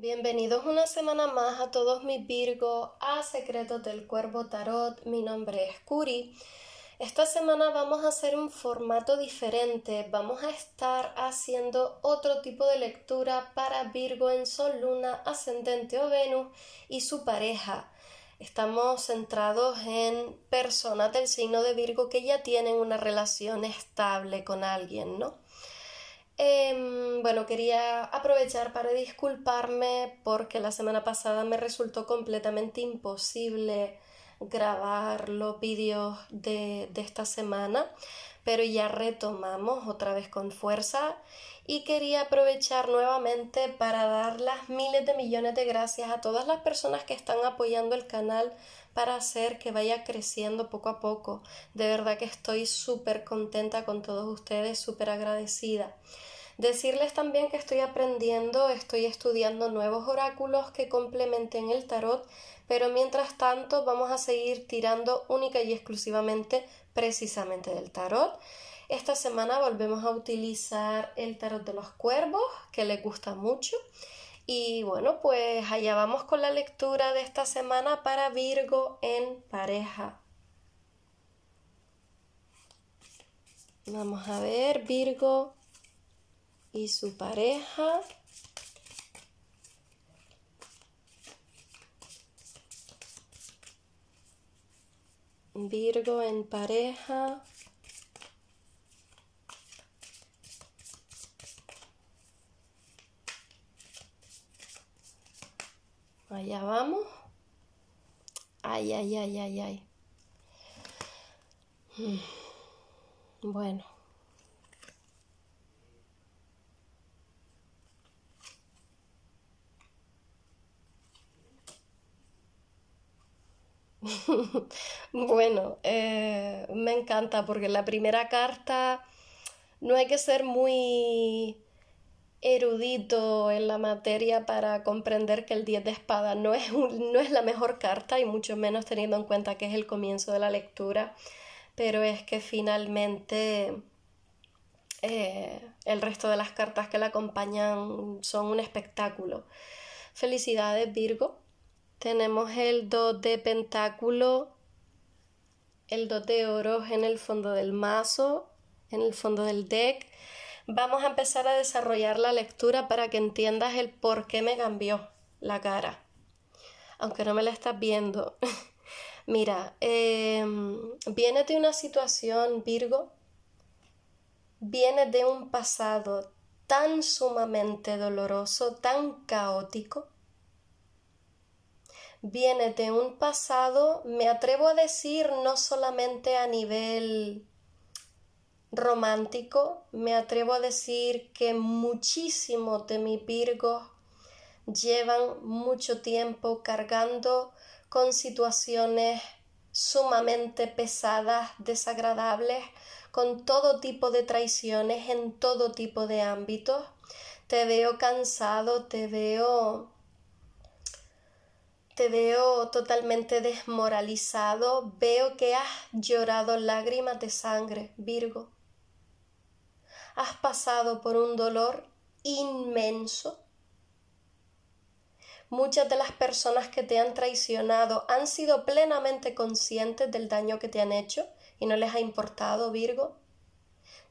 Bienvenidos una semana más a todos mis Virgo, a Secretos del Cuervo Tarot. Mi nombre es Curi. Esta semana vamos a hacer un formato diferente. Vamos a estar haciendo otro tipo de lectura para Virgo en Sol, Luna, Ascendente o Venus y su pareja. Estamos centrados en personas del signo de Virgo que ya tienen una relación estable con alguien, ¿no? Em, bueno, quería aprovechar para disculparme porque la semana pasada me resultó completamente imposible grabar los vídeos de, de esta semana pero ya retomamos otra vez con fuerza y quería aprovechar nuevamente para dar las miles de millones de gracias a todas las personas que están apoyando el canal para hacer que vaya creciendo poco a poco. De verdad que estoy súper contenta con todos ustedes, súper agradecida. Decirles también que estoy aprendiendo, estoy estudiando nuevos oráculos que complementen el tarot pero mientras tanto vamos a seguir tirando única y exclusivamente precisamente del tarot. Esta semana volvemos a utilizar el tarot de los cuervos, que les gusta mucho. Y bueno, pues allá vamos con la lectura de esta semana para Virgo en pareja. Vamos a ver Virgo y su pareja. Virgo en pareja. Allá vamos. Ay, ay, ay, ay, ay. Mm. Bueno. bueno, eh, me encanta porque la primera carta no hay que ser muy erudito en la materia para comprender que el 10 de espada no es, no es la mejor carta y mucho menos teniendo en cuenta que es el comienzo de la lectura, pero es que finalmente eh, el resto de las cartas que la acompañan son un espectáculo. Felicidades Virgo, tenemos el 2 de pentáculo, el 2 de Oro en el fondo del mazo, en el fondo del deck. Vamos a empezar a desarrollar la lectura para que entiendas el por qué me cambió la cara. Aunque no me la estás viendo. Mira, em, viene de una situación, Virgo, Viene de un pasado tan sumamente doloroso, tan caótico, viene de un pasado, me atrevo a decir, no solamente a nivel romántico, me atrevo a decir que muchísimo de mis virgos llevan mucho tiempo cargando con situaciones sumamente pesadas, desagradables, con todo tipo de traiciones en todo tipo de ámbitos. Te veo cansado, te veo te veo totalmente desmoralizado, veo que has llorado lágrimas de sangre, Virgo. Has pasado por un dolor inmenso. Muchas de las personas que te han traicionado han sido plenamente conscientes del daño que te han hecho y no les ha importado, Virgo.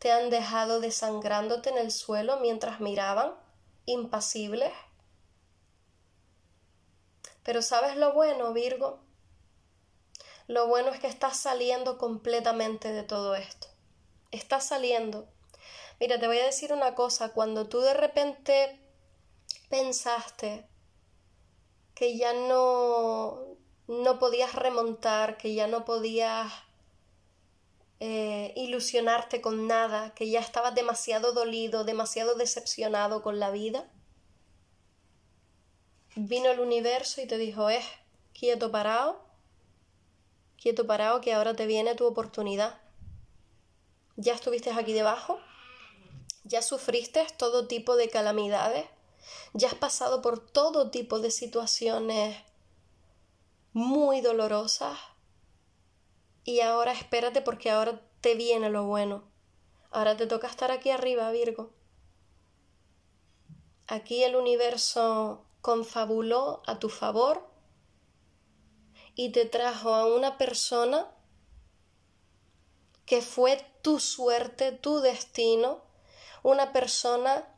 Te han dejado desangrándote en el suelo mientras miraban, impasibles, pero ¿sabes lo bueno, Virgo? Lo bueno es que estás saliendo completamente de todo esto. Estás saliendo. Mira, te voy a decir una cosa, cuando tú de repente pensaste que ya no, no podías remontar, que ya no podías eh, ilusionarte con nada, que ya estabas demasiado dolido, demasiado decepcionado con la vida, vino el universo y te dijo, es, eh, quieto parado, quieto parado que ahora te viene tu oportunidad. Ya estuviste aquí debajo, ya sufriste todo tipo de calamidades, ya has pasado por todo tipo de situaciones muy dolorosas y ahora espérate porque ahora te viene lo bueno. Ahora te toca estar aquí arriba, Virgo. Aquí el universo confabuló a tu favor y te trajo a una persona que fue tu suerte, tu destino, una persona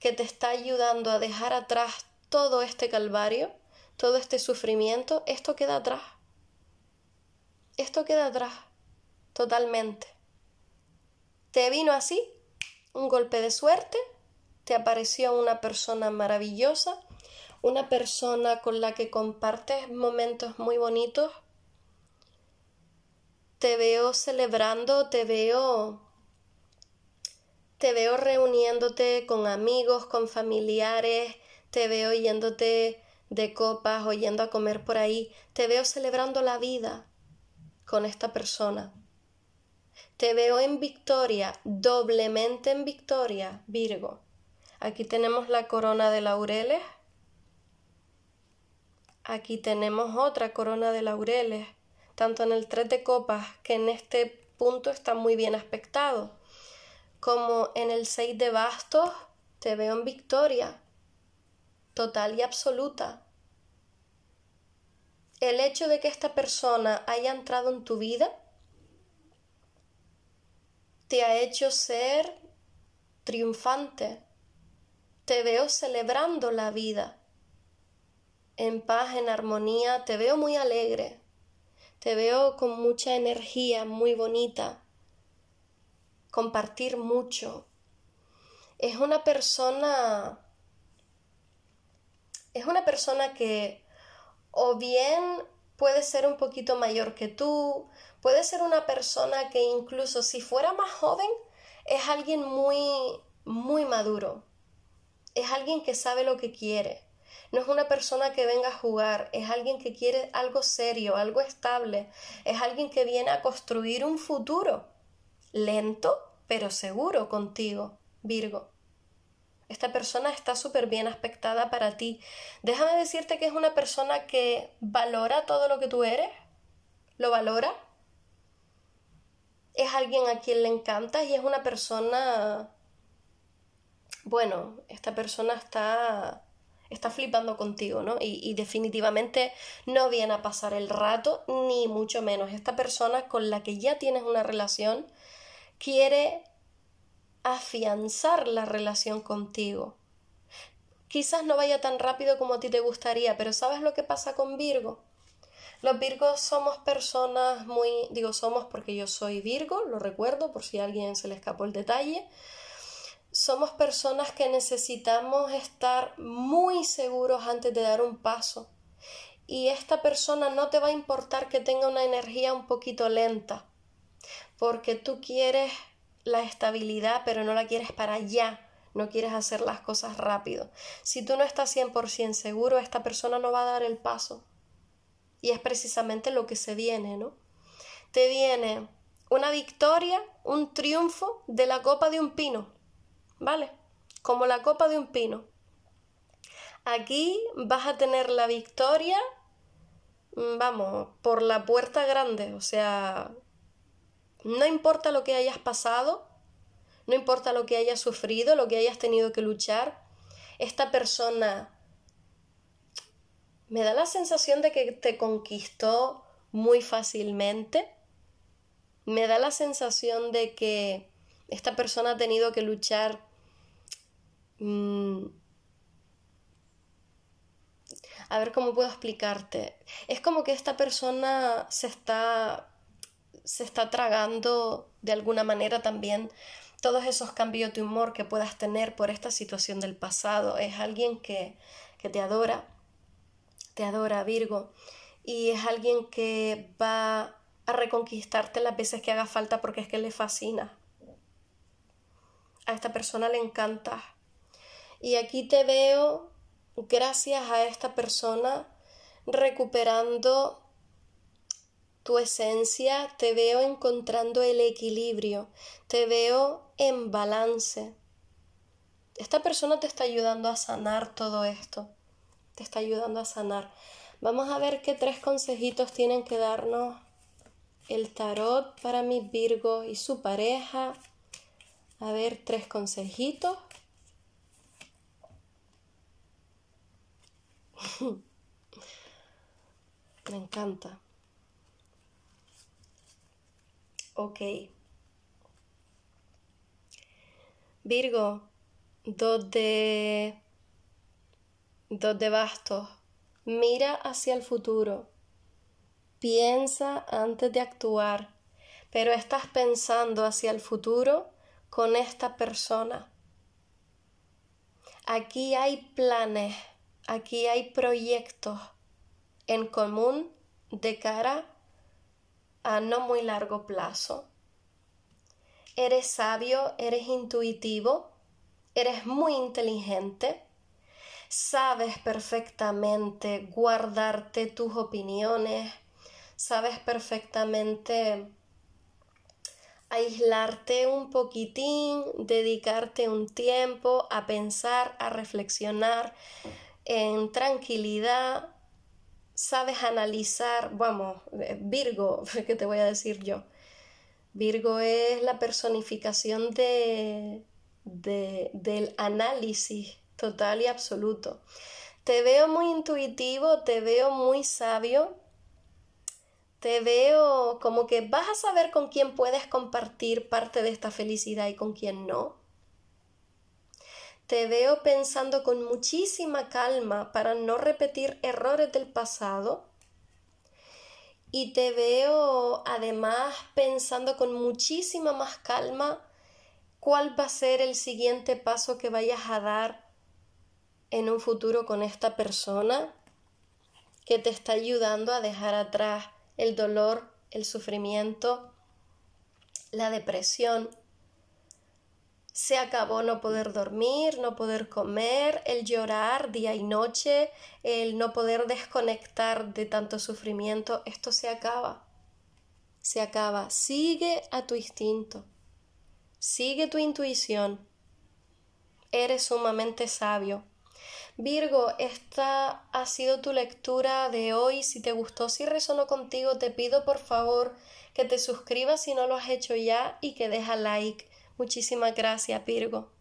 que te está ayudando a dejar atrás todo este calvario, todo este sufrimiento, esto queda atrás. Esto queda atrás, totalmente. Te vino así, un golpe de suerte, te apareció una persona maravillosa una persona con la que compartes momentos muy bonitos. Te veo celebrando, te veo te veo reuniéndote con amigos, con familiares, te veo yéndote de copas o yendo a comer por ahí, te veo celebrando la vida con esta persona. Te veo en victoria, doblemente en victoria, Virgo. Aquí tenemos la corona de laureles Aquí tenemos otra corona de laureles, tanto en el 3 de copas, que en este punto está muy bien aspectado, como en el 6 de bastos, te veo en victoria, total y absoluta. El hecho de que esta persona haya entrado en tu vida te ha hecho ser triunfante. Te veo celebrando la vida en paz, en armonía, te veo muy alegre, te veo con mucha energía, muy bonita, compartir mucho. Es una persona es una persona que o bien puede ser un poquito mayor que tú, puede ser una persona que incluso si fuera más joven es alguien muy muy maduro. Es alguien que sabe lo que quiere no es una persona que venga a jugar, es alguien que quiere algo serio, algo estable, es alguien que viene a construir un futuro, lento pero seguro contigo, Virgo. Esta persona está súper bien aspectada para ti. Déjame decirte que es una persona que valora todo lo que tú eres, lo valora. Es alguien a quien le encanta y es una persona... Bueno, esta persona está está flipando contigo, ¿no? Y, definitivamente no viene a pasar el rato, ni mucho menos. Esta persona con la que ya tienes una relación quiere afianzar la relación contigo. Quizás no vaya tan rápido como a ti te gustaría, pero ¿sabes lo que pasa con Virgo? Los Virgos somos personas muy, digo somos porque yo soy Virgo, lo recuerdo por si a alguien se le escapó el detalle, somos personas que necesitamos estar muy seguros antes de dar un paso. Y esta persona no te va a importar que tenga una energía un poquito lenta, porque tú quieres la estabilidad, pero no la quieres para allá, no quieres hacer las cosas rápido. Si tú no estás 100% seguro, esta persona no va a dar el paso. Y es precisamente lo que se viene, ¿no? Te viene una victoria, un triunfo de la copa de un pino. ¿vale? Como la copa de un pino. Aquí vas a tener la victoria, mm, vamos, por la puerta grande, o sea, no importa lo que hayas pasado, no importa lo que hayas sufrido, lo que hayas tenido que luchar, esta persona me da la sensación de que te conquistó muy fácilmente. Me da la sensación de que esta persona ha tenido que luchar Mm. A ver cómo puedo explicarte. Es como que esta persona se está, se está tragando de alguna manera también todos esos cambios de humor que puedas tener por esta situación del pasado. Es alguien que, que te adora, te adora Virgo, y es alguien que va a reconquistarte las veces que haga falta porque es que le fascina. A esta persona le encanta y aquí te veo, gracias a esta persona, recuperando tu esencia, te veo encontrando el equilibrio, te veo en balance. Esta persona te está ayudando a sanar todo esto, te está ayudando a sanar. Vamos a ver qué tres consejitos tienen que darnos el tarot para mi Virgo y su pareja. A ver, tres consejitos Me encanta. Ok. Virgo, dos de... Dos de bastos. Mira hacia el futuro. Piensa antes de actuar. Pero estás pensando hacia el futuro con esta persona. Aquí hay planes aquí hay proyectos en común de cara a no muy largo plazo. Eres sabio, eres intuitivo, eres muy inteligente, sabes perfectamente guardarte tus opiniones, sabes perfectamente aislarte un poquitín, dedicarte un tiempo a pensar, a reflexionar, en tranquilidad, sabes analizar, vamos, eh, Virgo, ¿qué te voy a decir yo? Virgo es la personificación de, del análisis total y absoluto. Te veo muy intuitivo, te veo muy sabio, te veo como que vas a saber con quién puedes compartir parte de esta felicidad y con quién no te veo pensando con muchísima calma para no repetir errores del pasado. Y te veo además pensando con muchísima más calma cuál va a ser el siguiente paso que vayas a dar en un futuro con esta persona que te está ayudando a dejar atrás el dolor, el sufrimiento, la depresión, se acabó no poder dormir, no poder comer, el llorar día y noche, el no poder desconectar de tanto sufrimiento. Esto se acaba. Se acaba. Sigue a tu instinto. Sigue tu intuición. Eres sumamente sabio. Virgo, esta ha sido tu lectura de hoy. Si te gustó, si resonó contigo, te pido por favor que te suscribas si no lo has hecho ya y que deja like. Muchísimas gracias, Virgo.